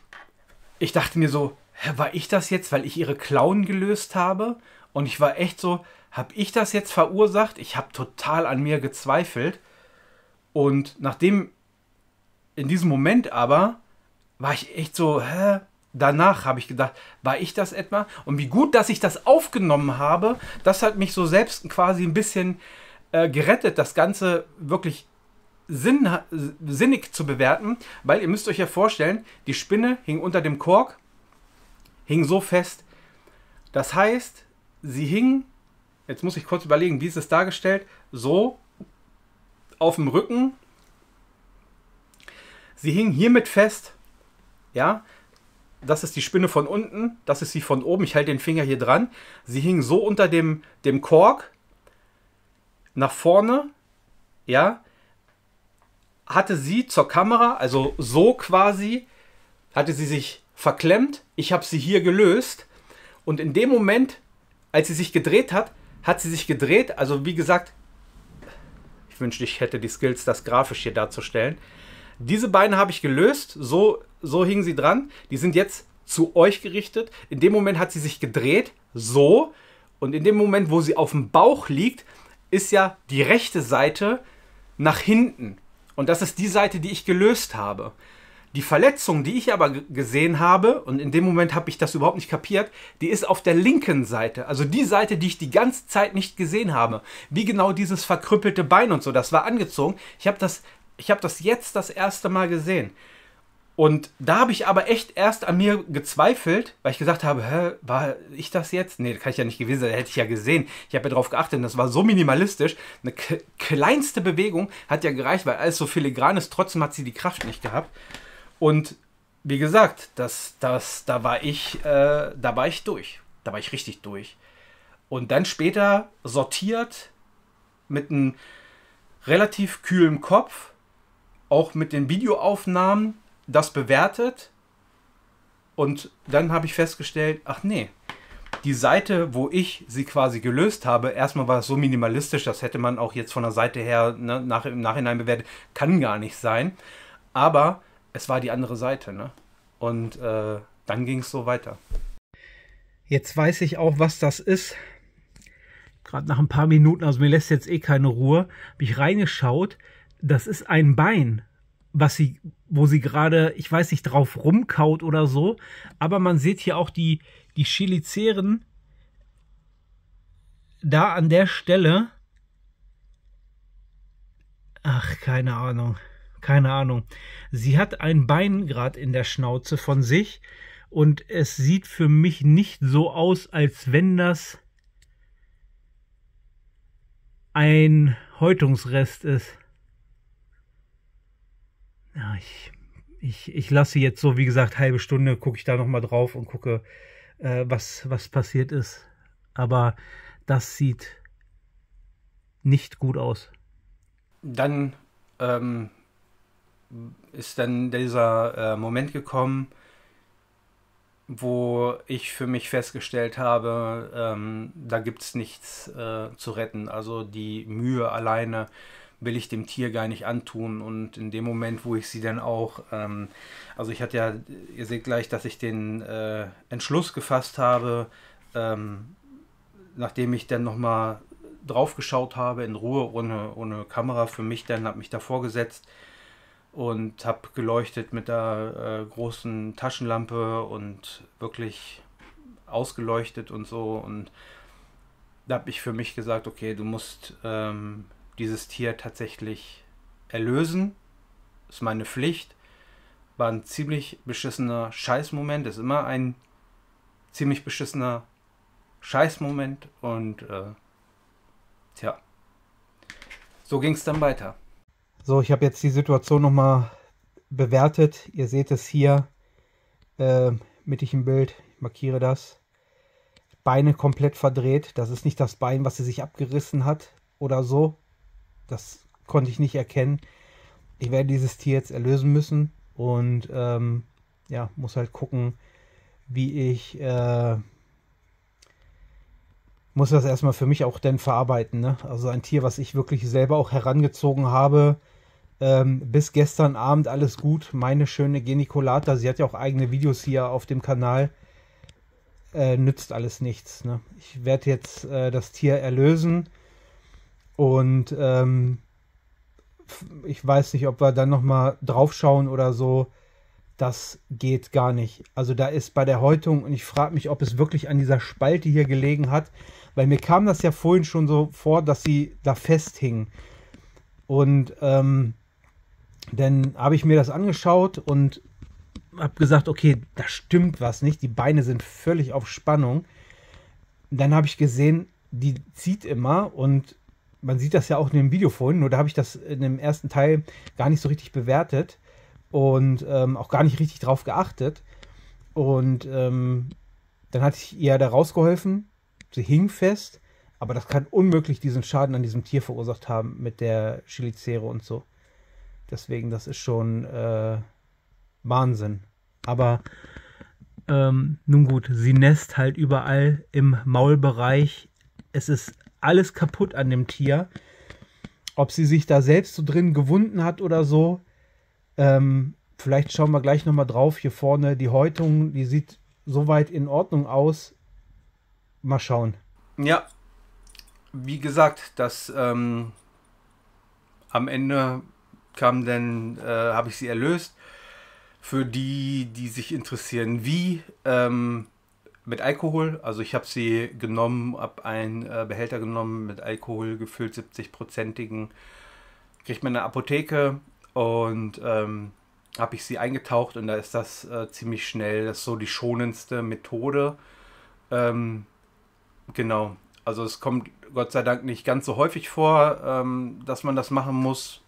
ich dachte mir so, war ich das jetzt, weil ich ihre Klauen gelöst habe? Und ich war echt so, habe ich das jetzt verursacht? Ich habe total an mir gezweifelt. Und nachdem, in diesem Moment aber, war ich echt so, hä? Danach habe ich gedacht, war ich das etwa? Und wie gut, dass ich das aufgenommen habe, das hat mich so selbst quasi ein bisschen äh, gerettet, das Ganze wirklich sinn, sinnig zu bewerten, weil ihr müsst euch ja vorstellen, die Spinne hing unter dem Kork, hing so fest. Das heißt, sie hing, jetzt muss ich kurz überlegen, wie ist es dargestellt, so auf dem Rücken. Sie hing hiermit fest, ja, das ist die Spinne von unten, das ist sie von oben, ich halte den Finger hier dran. Sie hing so unter dem, dem Kork, nach vorne, ja, hatte sie zur Kamera, also so quasi, hatte sie sich verklemmt. Ich habe sie hier gelöst. Und in dem Moment, als sie sich gedreht hat, hat sie sich gedreht. Also wie gesagt, ich wünschte, ich hätte die Skills, das grafisch hier darzustellen. Diese Beine habe ich gelöst. So, so hingen sie dran. Die sind jetzt zu euch gerichtet. In dem Moment hat sie sich gedreht. So. Und in dem Moment, wo sie auf dem Bauch liegt, ist ja die rechte Seite nach hinten. Und das ist die Seite, die ich gelöst habe. Die Verletzung, die ich aber gesehen habe, und in dem Moment habe ich das überhaupt nicht kapiert, die ist auf der linken Seite. Also die Seite, die ich die ganze Zeit nicht gesehen habe. Wie genau dieses verkrüppelte Bein und so, das war angezogen. Ich habe das, hab das jetzt das erste Mal gesehen. Und da habe ich aber echt erst an mir gezweifelt, weil ich gesagt habe, hä, war ich das jetzt? Nee, das kann ich ja nicht gewesen sein, das hätte ich ja gesehen. Ich habe ja darauf geachtet und das war so minimalistisch. Eine kleinste Bewegung hat ja gereicht, weil alles so filigran ist, trotzdem hat sie die Kraft nicht gehabt. Und wie gesagt, das, das, da, war ich, äh, da war ich durch. Da war ich richtig durch. Und dann später sortiert mit einem relativ kühlen Kopf, auch mit den Videoaufnahmen, das bewertet und dann habe ich festgestellt, ach nee, die Seite, wo ich sie quasi gelöst habe, erstmal war es so minimalistisch, das hätte man auch jetzt von der Seite her ne, nach, im Nachhinein bewertet, kann gar nicht sein. Aber es war die andere Seite. Ne? Und äh, dann ging es so weiter. Jetzt weiß ich auch, was das ist. Gerade nach ein paar Minuten, also mir lässt jetzt eh keine Ruhe, habe ich reingeschaut. Das ist ein Bein, was sie wo sie gerade, ich weiß nicht, drauf rumkaut oder so. Aber man sieht hier auch die, die Chilizeren da an der Stelle. Ach, keine Ahnung. Keine Ahnung. Sie hat ein Bein gerade in der Schnauze von sich. Und es sieht für mich nicht so aus, als wenn das ein Häutungsrest ist ja, ich, ich, ich lasse jetzt so, wie gesagt, halbe Stunde, gucke ich da nochmal drauf und gucke, äh, was, was passiert ist. Aber das sieht nicht gut aus. Dann ähm, ist dann dieser äh, Moment gekommen, wo ich für mich festgestellt habe, ähm, da gibt es nichts äh, zu retten. Also die Mühe alleine will ich dem Tier gar nicht antun. Und in dem Moment, wo ich sie dann auch, ähm, also ich hatte ja, ihr seht gleich, dass ich den äh, Entschluss gefasst habe, ähm, nachdem ich dann nochmal drauf geschaut habe, in Ruhe, ohne, ohne Kamera für mich, dann habe mich davor gesetzt und habe geleuchtet mit der äh, großen Taschenlampe und wirklich ausgeleuchtet und so und da habe ich für mich gesagt, okay, du musst ähm, dieses Tier tatsächlich erlösen. Ist meine Pflicht. War ein ziemlich beschissener Scheißmoment. Ist immer ein ziemlich beschissener Scheißmoment. Und äh, tja, so ging es dann weiter. So, ich habe jetzt die Situation nochmal bewertet. Ihr seht es hier äh, mittig im Bild. Ich markiere das. Beine komplett verdreht. Das ist nicht das Bein, was sie sich abgerissen hat oder so, das konnte ich nicht erkennen. Ich werde dieses Tier jetzt erlösen müssen und ähm, ja, muss halt gucken, wie ich äh, muss das erstmal für mich auch denn verarbeiten. Ne? Also ein Tier, was ich wirklich selber auch herangezogen habe. Ähm, bis gestern Abend alles gut. Meine schöne Genicolata, sie hat ja auch eigene Videos hier auf dem Kanal. Äh, nützt alles nichts. Ne? Ich werde jetzt äh, das Tier erlösen und ähm, ich weiß nicht, ob wir dann nochmal draufschauen oder so. Das geht gar nicht. Also da ist bei der Häutung, und ich frage mich, ob es wirklich an dieser Spalte hier gelegen hat, weil mir kam das ja vorhin schon so vor, dass sie da festhing. Und ähm, dann habe ich mir das angeschaut und habe gesagt, okay, da stimmt was nicht. Die Beine sind völlig auf Spannung. Dann habe ich gesehen, die zieht immer und man sieht das ja auch in dem Video vorhin, nur da habe ich das in dem ersten Teil gar nicht so richtig bewertet und ähm, auch gar nicht richtig drauf geachtet. Und ähm, dann hatte ich ihr da rausgeholfen, sie hing fest, aber das kann unmöglich diesen Schaden an diesem Tier verursacht haben mit der Chilicere und so. Deswegen, das ist schon äh, Wahnsinn. Aber ähm, nun gut, sie nässt halt überall im Maulbereich. Es ist alles kaputt an dem Tier. Ob sie sich da selbst so drin gewunden hat oder so. Ähm, vielleicht schauen wir gleich nochmal drauf. Hier vorne die Häutung, die sieht soweit in Ordnung aus. Mal schauen. Ja, wie gesagt, das ähm, am Ende kam denn, äh, habe ich sie erlöst. Für die, die sich interessieren, wie, ähm, mit Alkohol. Also ich habe sie genommen, habe einen äh, Behälter genommen mit Alkohol gefüllt, 70-prozentigen. Kriegt man in der Apotheke und ähm, habe ich sie eingetaucht und da ist das äh, ziemlich schnell. Das ist so die schonendste Methode. Ähm, genau. Also es kommt Gott sei Dank nicht ganz so häufig vor, ähm, dass man das machen muss.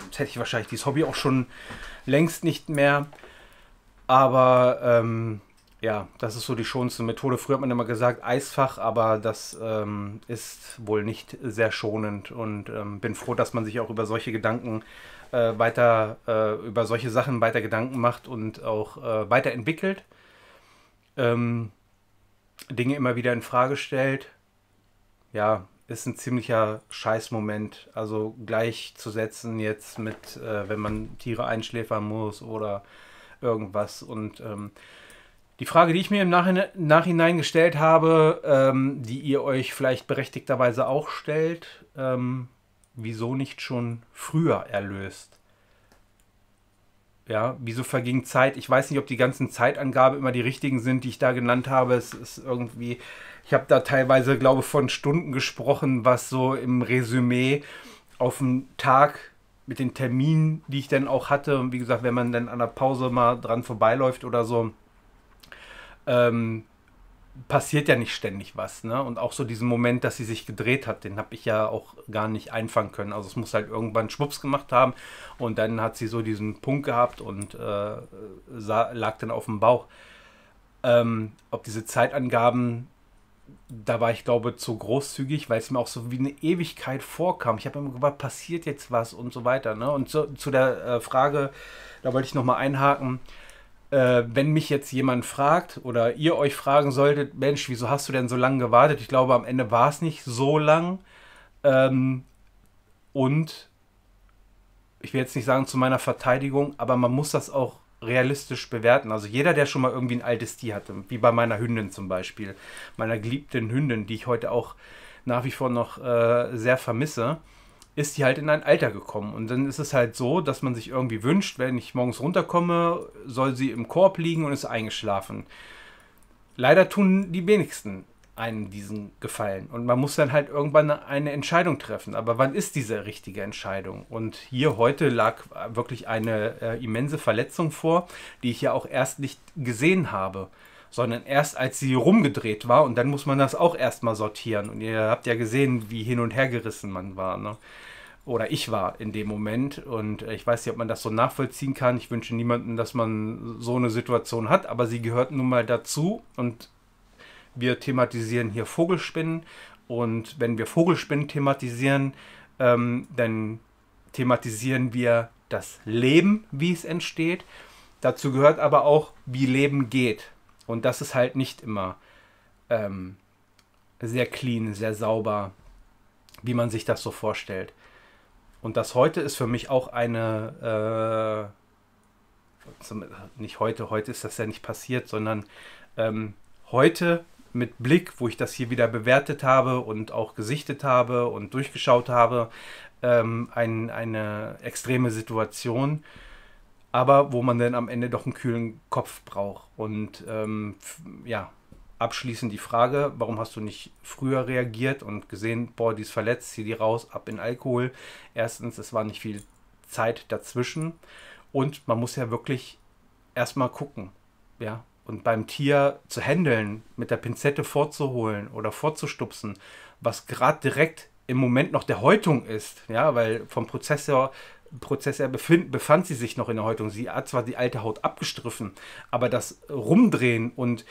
Sonst hätte ich wahrscheinlich dieses Hobby auch schon längst nicht mehr. Aber ähm, ja, das ist so die schonendste Methode. Früher hat man immer gesagt Eisfach, aber das ähm, ist wohl nicht sehr schonend und ähm, bin froh, dass man sich auch über solche Gedanken äh, weiter, äh, über solche Sachen weiter Gedanken macht und auch äh, weiterentwickelt. Ähm, Dinge immer wieder in Frage stellt. Ja, ist ein ziemlicher Scheißmoment. Also gleichzusetzen jetzt mit, äh, wenn man Tiere einschläfern muss oder irgendwas und ähm, die Frage, die ich mir im Nachhinein gestellt habe, ähm, die ihr euch vielleicht berechtigterweise auch stellt, ähm, wieso nicht schon früher erlöst? Ja, wieso verging Zeit? Ich weiß nicht, ob die ganzen Zeitangaben immer die richtigen sind, die ich da genannt habe. Es ist irgendwie, ich habe da teilweise, glaube ich, von Stunden gesprochen, was so im Resümee auf den Tag mit den Terminen, die ich dann auch hatte. Und wie gesagt, wenn man dann an der Pause mal dran vorbeiläuft oder so, ähm, passiert ja nicht ständig was. Ne? Und auch so diesen Moment, dass sie sich gedreht hat, den habe ich ja auch gar nicht einfangen können. Also es muss halt irgendwann Schwupps gemacht haben und dann hat sie so diesen Punkt gehabt und äh, sah, lag dann auf dem Bauch. Ähm, ob diese Zeitangaben, da war ich glaube zu großzügig, weil es mir auch so wie eine Ewigkeit vorkam. Ich habe immer gedacht, passiert jetzt was und so weiter. Ne? Und so, zu der äh, Frage, da wollte ich nochmal einhaken äh, wenn mich jetzt jemand fragt oder ihr euch fragen solltet, Mensch, wieso hast du denn so lange gewartet? Ich glaube, am Ende war es nicht so lang. Ähm, und ich will jetzt nicht sagen zu meiner Verteidigung, aber man muss das auch realistisch bewerten. Also jeder, der schon mal irgendwie ein altes Tier hatte, wie bei meiner Hündin zum Beispiel, meiner geliebten Hündin, die ich heute auch nach wie vor noch äh, sehr vermisse, ist die halt in ein Alter gekommen. Und dann ist es halt so, dass man sich irgendwie wünscht, wenn ich morgens runterkomme, soll sie im Korb liegen und ist eingeschlafen. Leider tun die wenigsten einem diesen Gefallen. Und man muss dann halt irgendwann eine Entscheidung treffen. Aber wann ist diese richtige Entscheidung? Und hier heute lag wirklich eine äh, immense Verletzung vor, die ich ja auch erst nicht gesehen habe sondern erst als sie rumgedreht war und dann muss man das auch erstmal sortieren. Und ihr habt ja gesehen, wie hin und her gerissen man war. Ne? Oder ich war in dem Moment und äh, ich weiß nicht, ob man das so nachvollziehen kann. Ich wünsche niemandem, dass man so eine Situation hat, aber sie gehört nun mal dazu und wir thematisieren hier Vogelspinnen und wenn wir Vogelspinnen thematisieren, ähm, dann thematisieren wir das Leben, wie es entsteht. Dazu gehört aber auch, wie Leben geht. Und das ist halt nicht immer ähm, sehr clean, sehr sauber, wie man sich das so vorstellt. Und das heute ist für mich auch eine, äh, nicht heute, heute ist das ja nicht passiert, sondern ähm, heute mit Blick, wo ich das hier wieder bewertet habe und auch gesichtet habe und durchgeschaut habe, ähm, ein, eine extreme Situation, aber wo man dann am Ende doch einen kühlen Kopf braucht. Und ähm, ja, abschließend die Frage, warum hast du nicht früher reagiert und gesehen, boah, die ist verletzt, zieh die raus, ab in Alkohol. Erstens, es war nicht viel Zeit dazwischen und man muss ja wirklich erstmal gucken, ja. Und beim Tier zu handeln, mit der Pinzette vorzuholen oder vorzustupsen, was gerade direkt im Moment noch der Häutung ist, ja, weil vom Prozessor Prozess er befind, befand sie sich noch in der Häutung. Sie hat zwar die alte Haut abgestriffen, aber das Rumdrehen und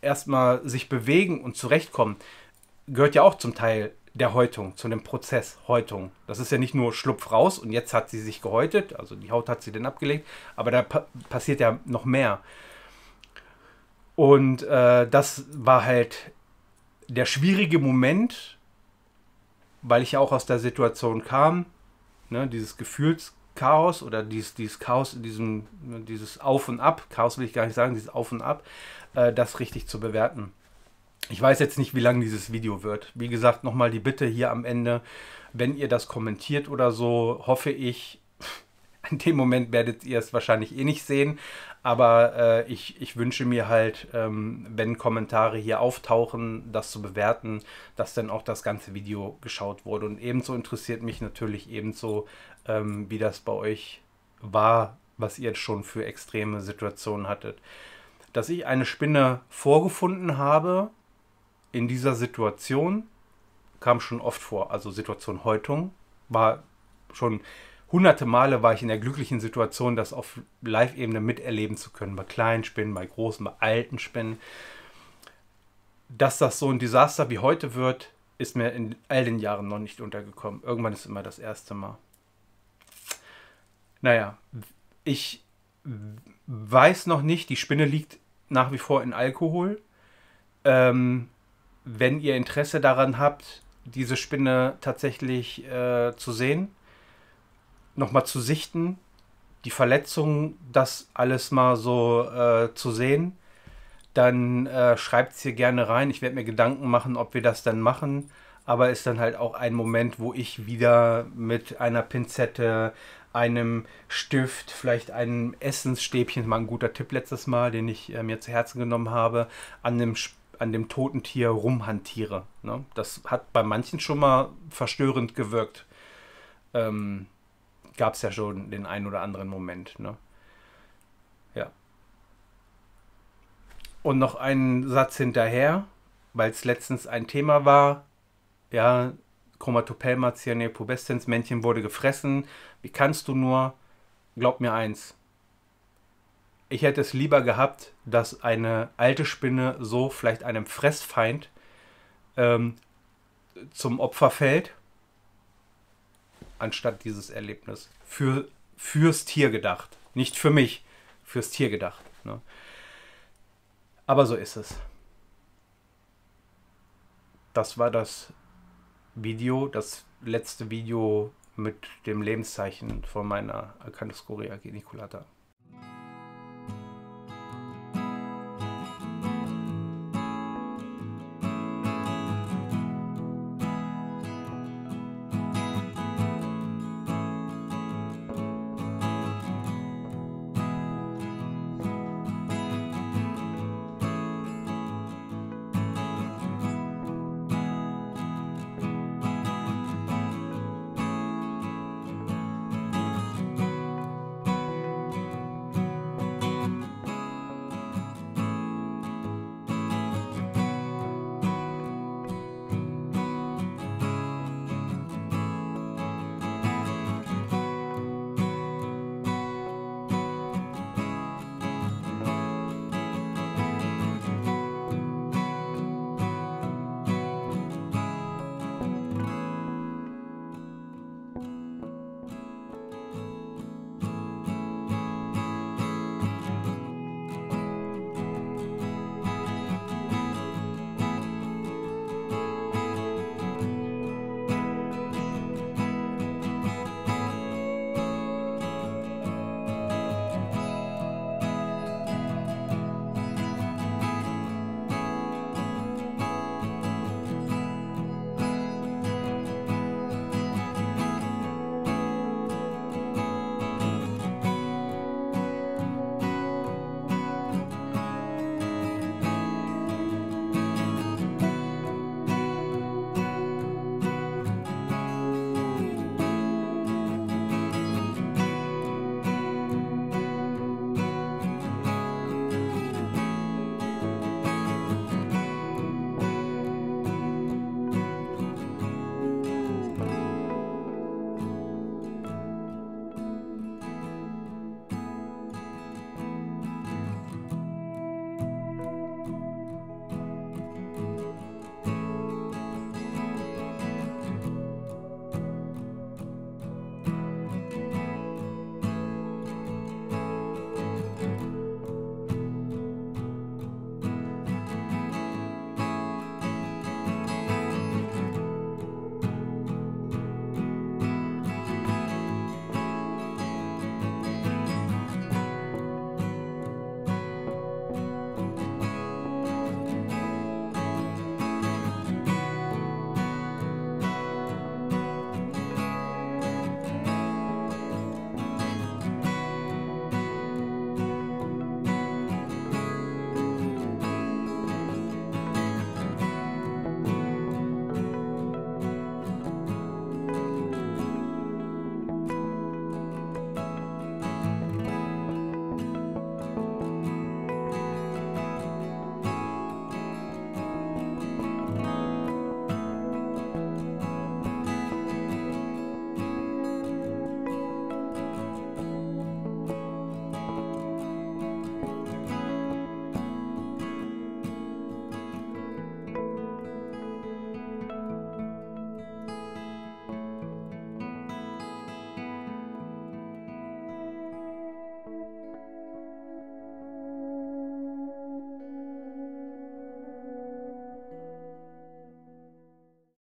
erstmal sich bewegen und zurechtkommen gehört ja auch zum Teil der Häutung, zu dem Prozess Häutung. Das ist ja nicht nur Schlupf raus und jetzt hat sie sich gehäutet, also die Haut hat sie dann abgelegt, aber da pa passiert ja noch mehr. Und äh, das war halt der schwierige Moment, weil ich ja auch aus der Situation kam, ne, dieses Gefühlschaos oder dieses, dieses Chaos, diesem, ne, dieses Auf und Ab, Chaos will ich gar nicht sagen, dieses Auf und Ab, äh, das richtig zu bewerten. Ich weiß jetzt nicht, wie lang dieses Video wird. Wie gesagt, nochmal die Bitte hier am Ende, wenn ihr das kommentiert oder so, hoffe ich, in dem Moment werdet ihr es wahrscheinlich eh nicht sehen, aber äh, ich, ich wünsche mir halt, ähm, wenn Kommentare hier auftauchen, das zu bewerten, dass dann auch das ganze Video geschaut wurde. Und ebenso interessiert mich natürlich ebenso, ähm, wie das bei euch war, was ihr jetzt schon für extreme Situationen hattet. Dass ich eine Spinne vorgefunden habe in dieser Situation, kam schon oft vor. Also Situation Häutung war schon hunderte Male war ich in der glücklichen Situation, das auf Live-Ebene miterleben zu können, bei kleinen Spinnen, bei großen, bei alten Spinnen. Dass das so ein Desaster wie heute wird, ist mir in all den Jahren noch nicht untergekommen. Irgendwann ist immer das erste Mal. Naja, ich weiß noch nicht, die Spinne liegt nach wie vor in Alkohol. Ähm, wenn ihr Interesse daran habt, diese Spinne tatsächlich äh, zu sehen, nochmal zu sichten, die Verletzungen, das alles mal so äh, zu sehen, dann äh, schreibt es hier gerne rein. Ich werde mir Gedanken machen, ob wir das dann machen. Aber ist dann halt auch ein Moment, wo ich wieder mit einer Pinzette, einem Stift, vielleicht einem Essensstäbchen, mal ein guter Tipp letztes Mal, den ich äh, mir zu Herzen genommen habe, an dem, an dem toten Tier rumhantiere. Ne? Das hat bei manchen schon mal verstörend gewirkt. Ähm, gab es ja schon den einen oder anderen Moment. Ne? Ja. Und noch einen Satz hinterher, weil es letztens ein Thema war. Ja, Chromatopelma cyanepubestens Männchen wurde gefressen. Wie kannst du nur? Glaub mir eins. Ich hätte es lieber gehabt, dass eine alte Spinne so vielleicht einem Fressfeind ähm, zum Opfer fällt anstatt dieses Erlebnis. Für, fürs Tier gedacht. Nicht für mich, fürs Tier gedacht. Ne? Aber so ist es. Das war das Video, das letzte Video mit dem Lebenszeichen von meiner Acanthoscoria geniculata.